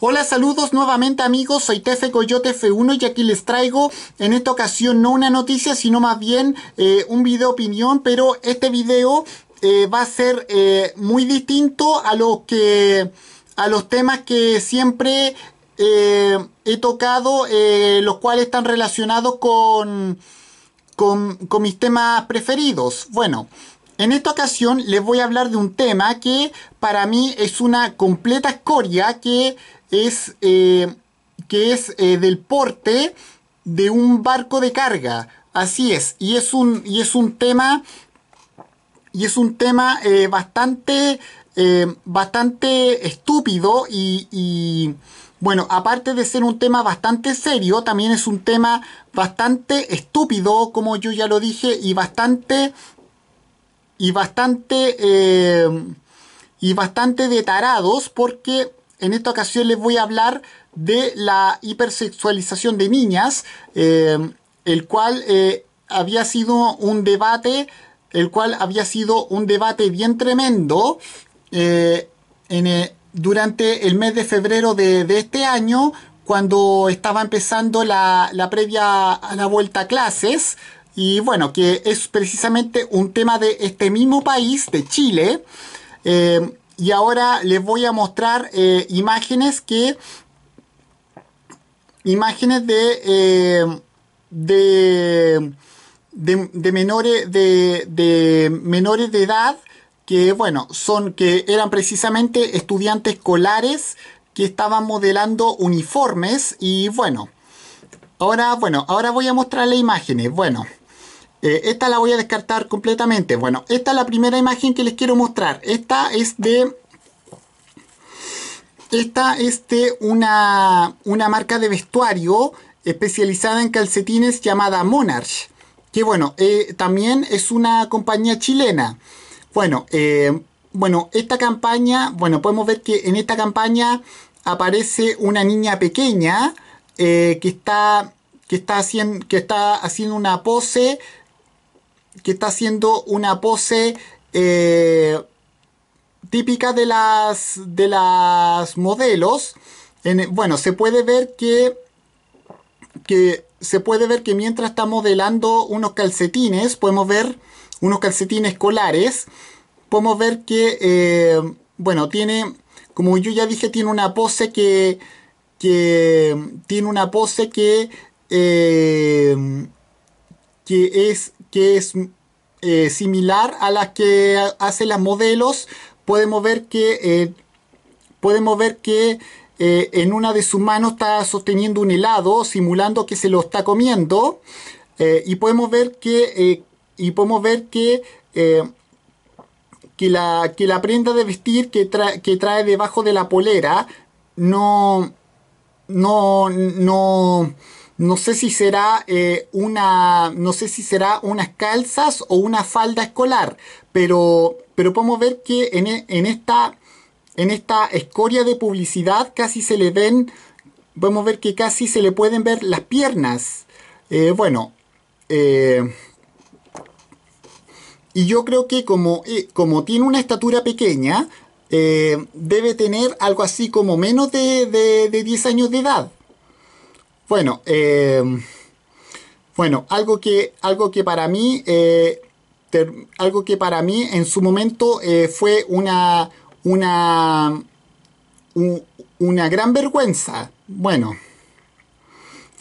Hola, saludos nuevamente amigos, soy Tefe Coyote F1 y aquí les traigo en esta ocasión no una noticia, sino más bien eh, un video opinión, pero este video eh, va a ser eh, muy distinto a que a los temas que siempre he tocado, los cuales están relacionados con, con, con mis temas preferidos. Bueno, en esta ocasión les voy a hablar de un tema que para mí es una completa escoria que es eh, que es eh, del porte de un barco de carga. Así es, y es un, y es un tema, y es un tema eh, bastante, bastante estúpido y, y, bueno, aparte de ser un tema bastante serio, también es un tema bastante estúpido, como yo ya lo dije, y bastante, y bastante, y bastante de tarados, porque en esta ocasión les voy a hablar de la hipersexualización de niñas, eh, el cual eh, había sido un debate, el cual había sido un debate bien tremendo eh, durante el mes de febrero de, este año, cuando estaba empezando la, previa a la vuelta a clases. Y bueno, que es precisamente un tema de este mismo país, de Chile y ahora les voy a mostrar eh, imágenes que imágenes eh, de de, menores de, de, menores de edad que bueno son que eran precisamente estudiantes escolares que estaban modelando uniformes y bueno ahora bueno ahora voy a mostrar imágenes bueno eh, esta la voy a descartar completamente. Bueno, esta es la primera imagen que les quiero mostrar. Esta es de... Esta es de una, una marca de vestuario especializada en calcetines llamada Monarch. Que bueno, eh, también es una compañía chilena. Bueno, eh, bueno, esta campaña, bueno, podemos ver que en esta campaña aparece una niña pequeña que está que está haciendo que está haciendo una pose que está haciendo una pose eh, típica de las, de las modelos. bueno, se puede ver que, que se puede ver que mientras está modelando unos calcetines, podemos ver unos calcetines colares, podemos ver que, eh, bueno, tiene, como yo ya dije, tiene una pose que, que tiene una pose que, eh, que es que es eh, similar a la que hace las modelos, podemos ver que, eh, podemos ver que eh, en una de sus manos está sosteniendo un helado, simulando que se lo está comiendo. y podemos ver que, y podemos ver que, que, la, que la prenda de vestir que, que trae debajo de la polera no, no, no, no sé si será eh, una no sé si será unas calzas o una falda escolar pero pero podemos ver que e, en, esta en esta escoria de publicidad casi se le ven podemos ver que casi se le pueden ver las piernas eh, bueno eh, y yo creo que como, como tiene una estatura pequeña debe tener algo así como menos de, de 10 años de edad bueno, eh, bueno, algo que, algo que para mí, eh, algo que para mí en su momento eh, fue una, una, una gran vergüenza. Bueno.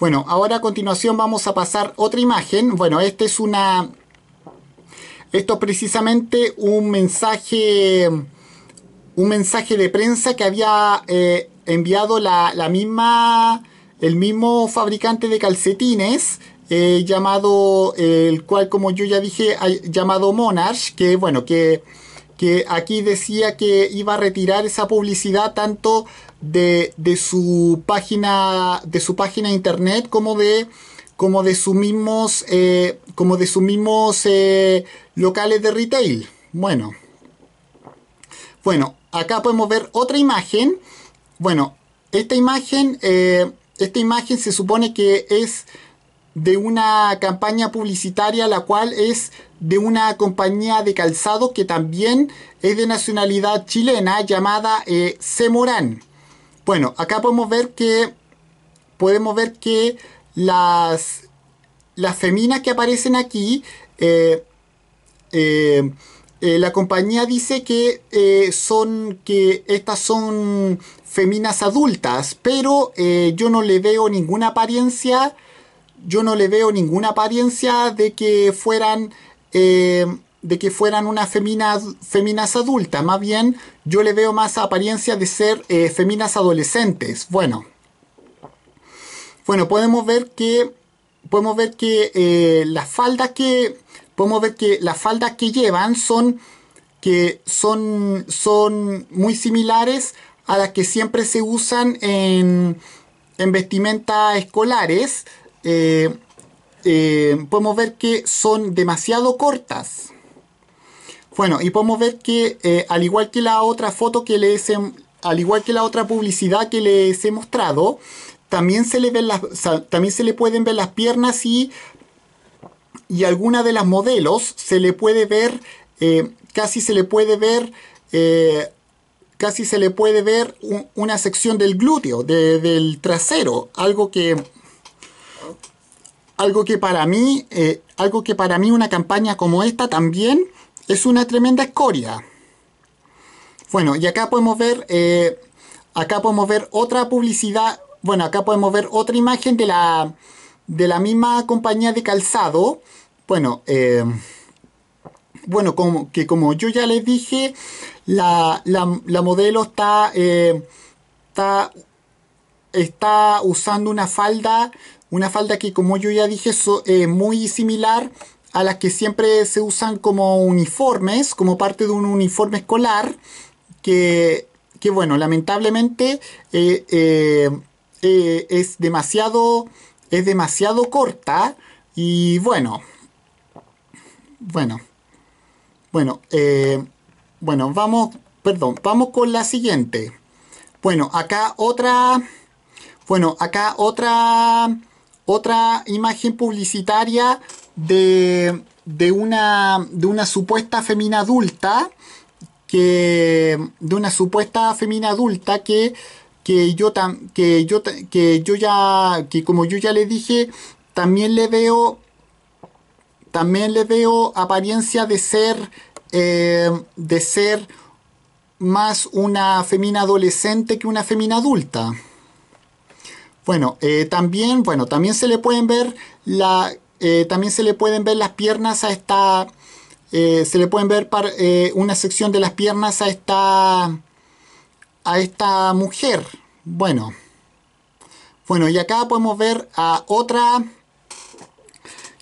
Bueno, ahora a continuación vamos a pasar otra imagen. Bueno, esta es una... Esto es precisamente un mensaje, un mensaje de prensa que había enviado la, la misma el mismo fabricante de calcetines eh, llamado, eh, el cual como yo ya dije, llamado Monarch, que bueno, que, aquí decía que iba a retirar esa publicidad tanto de, su, página, de su página internet como de, como de sus mismos, eh, como de sus mismos locales de retail. Bueno, bueno, acá podemos ver otra imagen. Bueno, esta imagen... Esta imagen se supone que es de una campaña publicitaria, la cual es de una compañía de calzado que también es de nacionalidad chilena llamada eh, Bueno, acá podemos ver que podemos ver que las las feminas que aparecen aquí eh, eh, eh, la compañía dice que son que estas son feminas adultas, pero eh, yo no le veo ninguna apariencia, yo no le veo ninguna apariencia de que fueran, eh, de que fueran unas feminas, adultas, más bien yo le veo más apariencia de ser eh, feminas adolescentes. Bueno, bueno, podemos ver que, podemos ver que las faldas que, podemos ver que las faldas que llevan son que son, son muy similares a las que siempre se usan en, vestimentas escolares, eh, eh, podemos ver que son demasiado cortas. Bueno, y podemos ver que eh, al igual que la otra foto que les he, al igual que la otra publicidad que les he mostrado, también se le ven también se le pueden ver las piernas y y alguna de las modelos se le puede ver casi se le puede ver casi se le puede ver una sección del glúteo, del trasero, algo que algo que para mí, eh, algo que para mí una campaña como esta también es una tremenda escoria. Bueno, y acá podemos ver, eh, acá podemos ver otra publicidad, bueno, acá podemos ver otra imagen de la, de la misma compañía de calzado. Bueno, eh, bueno, como, que como yo ya les dije, la, modelo eh, está, está, usando una falda, una falda que como yo ya dije es muy similar a las que siempre se usan como uniformes, como parte de un uniforme escolar, que, bueno, lamentablemente eh, eh, es demasiado, es demasiado corta y bueno, bueno. Bueno, eh, bueno, vamos, perdón, vamos con la siguiente. Bueno, acá otra, bueno, acá otra, otra imagen publicitaria de, de, una, de una supuesta femina adulta que, de una supuesta femina adulta que, que yo tan que yo que yo ya que como yo ya le dije también le veo también le veo apariencia de ser, eh, de ser más una femina adolescente que una femina adulta. Bueno, eh, también, bueno, también se le pueden ver la, eh, también se le pueden ver las piernas a esta, se le pueden ver una sección de las piernas a esta, a esta mujer. Bueno, bueno, y acá podemos ver a otra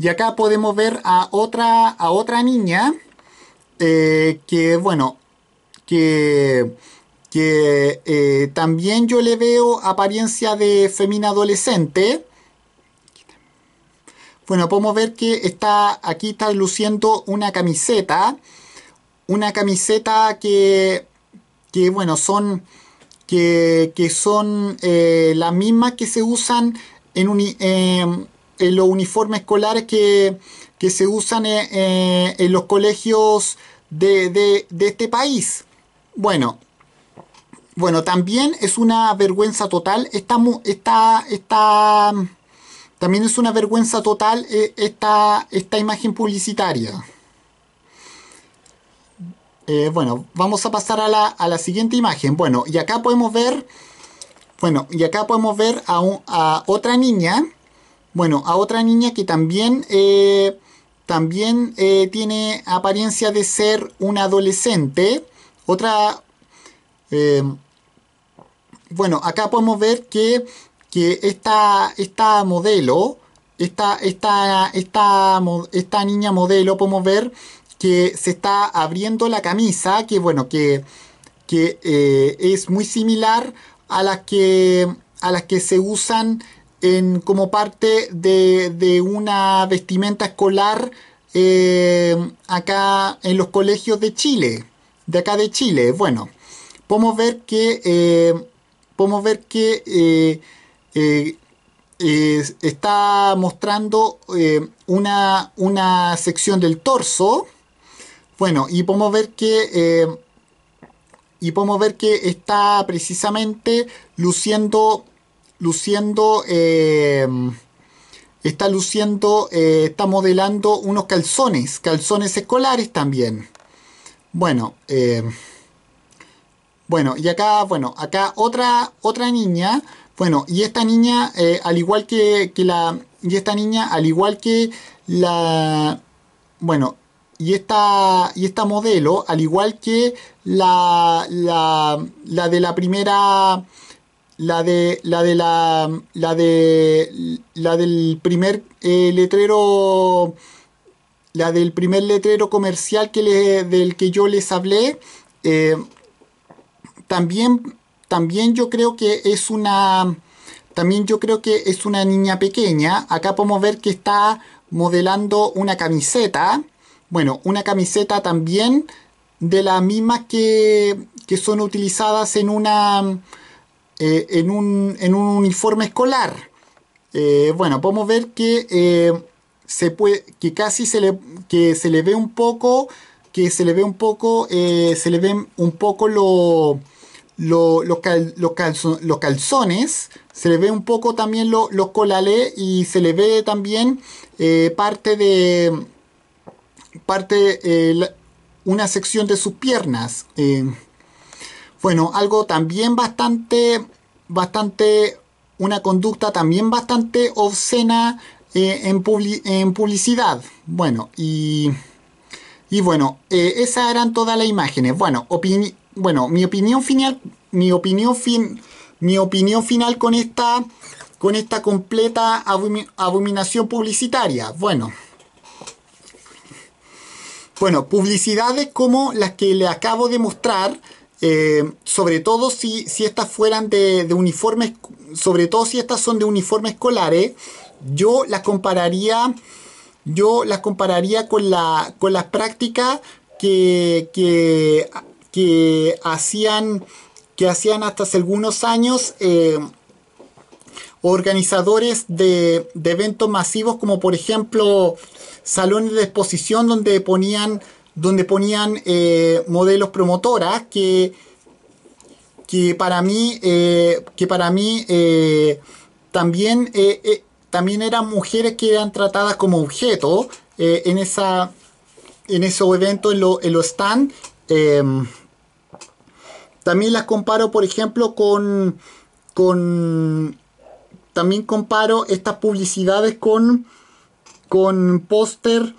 y acá podemos ver a otra, a otra niña eh, que, bueno, que, eh, también yo le veo apariencia de femina adolescente. Bueno, podemos ver que está aquí está luciendo una camiseta, una camiseta que, bueno, son que, son eh, las mismas que se usan en un, en eh, los uniformes escolares que, se usan eh, eh, en, los colegios de, de, este país. Bueno, bueno, también es una vergüenza total esta, esta, esta también es una vergüenza total esta, esta imagen publicitaria. bueno, vamos a pasar a la, a la, siguiente imagen. Bueno, y acá podemos ver, bueno, y acá podemos ver a, a otra niña bueno, a otra niña que también, eh, también eh, tiene apariencia de ser una adolescente. Otra... Eh, bueno, acá podemos ver que, que esta, modelo, esta, esta, esta, esta niña modelo, podemos ver que se está abriendo la camisa, que bueno, que, es muy similar a las que, a las que se usan como parte de, una vestimenta escolar eh, acá en los colegios de Chile, de acá de Chile. Bueno, podemos ver que, eh, podemos ver que eh, está mostrando una, una, sección del torso. Bueno, y podemos ver que y podemos ver que está precisamente luciendo luciendo, em, está luciendo, eh, está modelando unos calzones, calzones escolares también. Bueno, em, bueno, y acá, bueno, acá otra, otra niña, bueno, y esta niña, eh, al igual que, que la, y esta niña, al igual que la, bueno, y esta, y esta modelo, al igual que la, la, la de la primera, la de la de la, de la del primer eh, letrero la del primer letrero comercial que del que yo les hablé eh, también también yo creo que es una también yo creo que es una niña pequeña acá podemos ver que está modelando una camiseta bueno una camiseta también de las mismas que, que son utilizadas en una eh, en, un, uniforme escolar. Eh, bueno, podemos ver que, eh, se puede, que casi se le, que se le ve un poco, que se le ve un poco, se le ven un poco lo, los calzones, se le ve un poco también los colales y se le ve también parte de parte una sección de sus piernas. Bueno, algo también bastante, bastante, una conducta también bastante obscena eh, en, publicidad. Bueno, y, y bueno, eh, esas eran todas las imágenes. Bueno, bueno mi opinión final, mi opinión, fin mi opinión final con esta, con esta completa abominación publicitaria. Bueno. Bueno, publicidades como las que le acabo de mostrar eh, sobre todo si, estas fueran de, uniformes, sobre todo si estas son de uniformes escolares, yo las compararía, yo las compararía con, la, con las prácticas que, que, hacían, que hacían hasta hace algunos años. Eh, organizadores de, de eventos masivos como por ejemplo salones de exposición donde ponían donde ponían eh, modelos promotoras que, que para mí, eh, que para mí eh, también, también eran mujeres que eran tratadas como objeto en, esa, en esos eventos, en, en los stands. también las comparo, por ejemplo, con, con también comparo estas publicidades con, con póster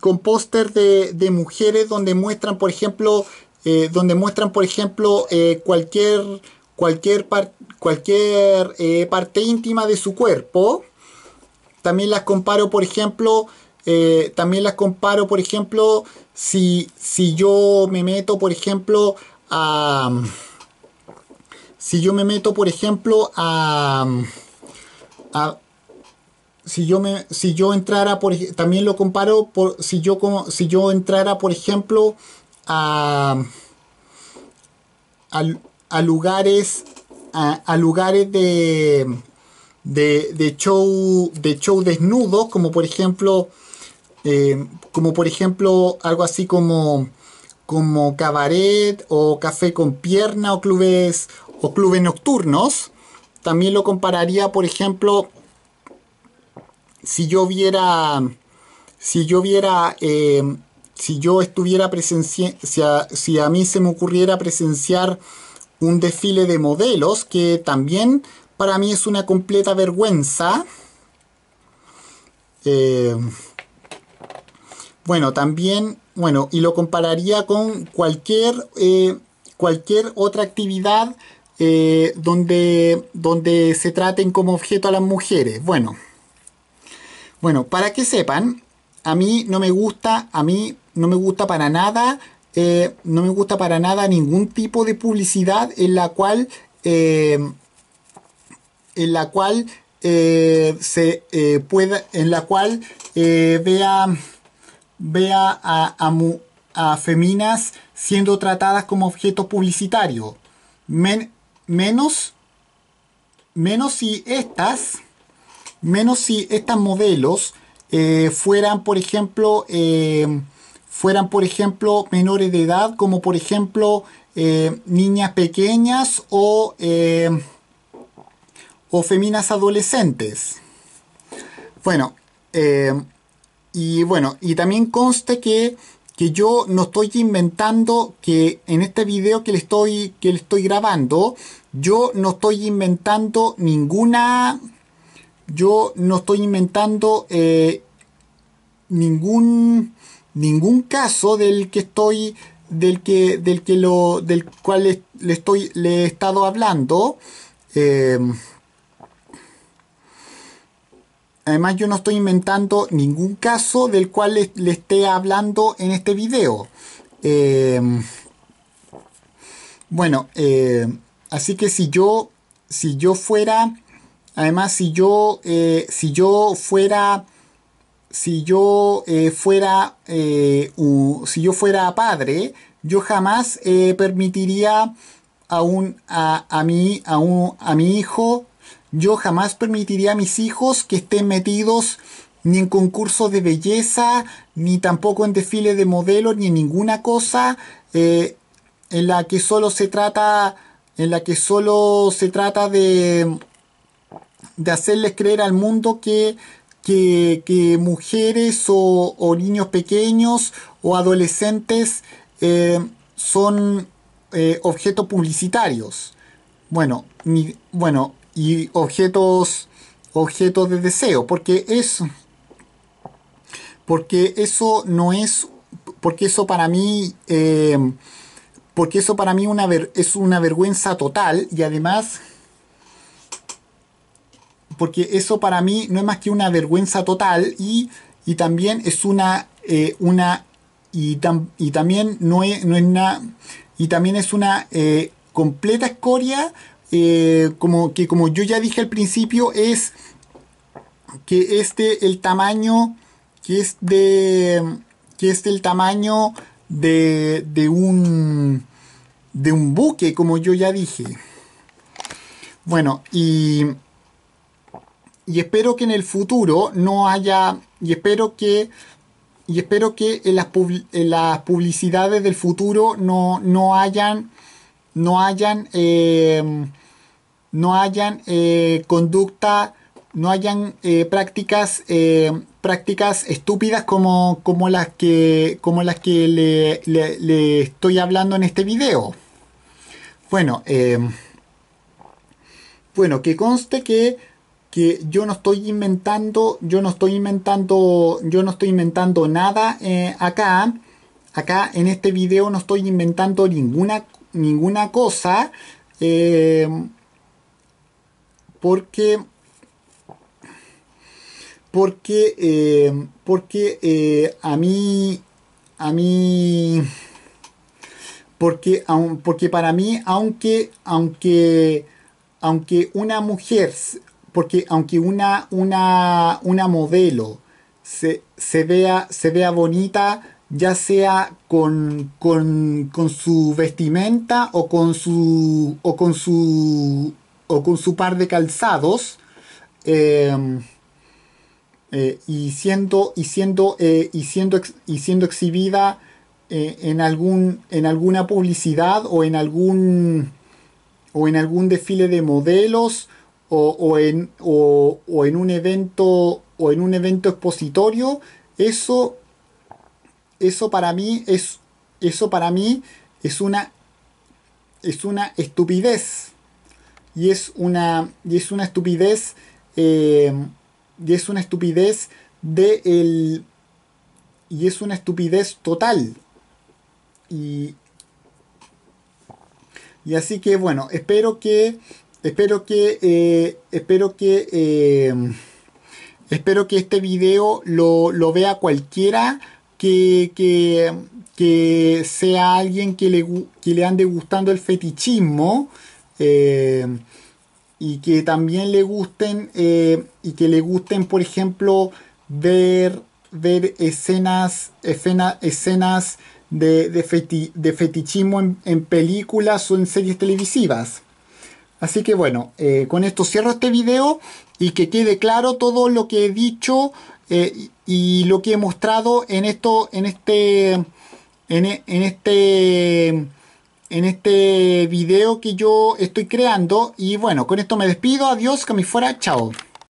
con póster de, de, mujeres donde muestran, por ejemplo, eh, donde muestran, por ejemplo, eh, cualquier, cualquier, cualquier eh, parte íntima de su cuerpo. También las comparo, por ejemplo, también las comparo, por ejemplo, si, si yo me meto, por ejemplo, a... Si yo me meto, por ejemplo, a, a si yo me si yo entrara por también lo comparo por si yo como si yo entrara por ejemplo a a, lugares a, lugares de, de show de show desnudos como por ejemplo eh, como por ejemplo algo así como como cabaret o café con pierna o clubes o clubes nocturnos también lo compararía por ejemplo si yo viera, si yo viera, eh, si yo estuviera presenciando, si, a mí se me ocurriera presenciar un desfile de modelos, que también para mí es una completa vergüenza. Eh, bueno, también, bueno, y lo compararía con cualquier, eh, cualquier otra actividad donde, donde se traten como objeto a las mujeres. Bueno. Bueno, para que sepan, a mí no me gusta, a mí no me gusta para nada, eh, no me gusta para nada ningún tipo de publicidad en la cual, eh, en la cual eh, se pueda, en la cual vea, vea a, feminas siendo tratadas como objeto publicitario. menos, menos si estas menos si estos modelos eh, fueran, por ejemplo, eh, fueran, por ejemplo, menores de edad, como por ejemplo eh, niñas pequeñas o, o feminas adolescentes. Bueno, y bueno, y también conste que, que, yo no estoy inventando que en este video que le estoy, que le estoy grabando, yo no estoy inventando ninguna yo no estoy inventando eh, ningún, ningún caso del que estoy del que del que lo del cual le, estoy le he estado hablando eh, además yo no estoy inventando ningún caso del cual le, esté hablando en este video eh, bueno así que si yo si yo fuera Además, si yo, eh, si yo fuera, si yo eh, fuera, eh, si yo fuera padre, yo jamás permitiría a a, mí, a, a mi hijo, yo jamás permitiría a mis hijos que estén metidos ni en concursos de belleza, ni tampoco en desfiles de modelos, ni en ninguna cosa en la que solo se trata, en la que solo se trata de, de hacerles creer al mundo que, mujeres o, niños pequeños o adolescentes eh, son eh, objetos publicitarios. Bueno, bueno, y objetos, objetos de deseo, porque eso, porque eso no es, porque eso para mí, eh, porque eso para mí una es una vergüenza total y además porque eso para mí no es más que una vergüenza total y, también es una, eh, una y, y, también no es, no es una, y también es una eh, completa escoria, eh, como que como yo ya dije al principio, es que este el tamaño, que es de, que es el tamaño de, de un, de un buque, como yo ya dije. Bueno, y y espero que en el futuro no haya, y espero que, y espero que en las, publicidades del futuro no, no hayan, no hayan, em, no hayan eh, conducta, no hayan eh, prácticas, em, prácticas estúpidas como, como, las que, como las que le, le estoy hablando en este video. Bueno, em, bueno, que conste que yo no estoy inventando, yo no estoy inventando, yo no estoy inventando nada eh, acá. Acá en este video no estoy inventando ninguna, ninguna cosa. Eh, porque porque eh, porque a mí a mí porque porque para mí aunque aunque aunque una mujer porque aunque una, una, modelo se, vea, se vea bonita, ya sea con, su vestimenta o con su o con su o con su par de calzados em, eh, y siendo y siendo eh, y siendo y siendo exhibida eh, en algún en alguna publicidad o en algún o en algún desfile de modelos o, en, o, en, un evento o en un evento expositorio, eso, eso para mí es eso para mí es una es una estupidez y es una y es una estupidez eh, y es una estupidez de el y es una estupidez total y y así que bueno espero que espero que eh, espero que eh, espero que este video lo, vea cualquiera que, sea alguien que le, ande gustando el fetichismo eh, y que también le gusten y que le gusten por ejemplo ver ver escenas escenas de, fetichismo en películas o en series televisivas Así que bueno, eh, con esto cierro este video y que quede claro todo lo que he dicho eh, y lo que he mostrado en esto, en este, en, en este, en este video que yo estoy creando. Y bueno, con esto me despido, adiós, que me fuera, chao.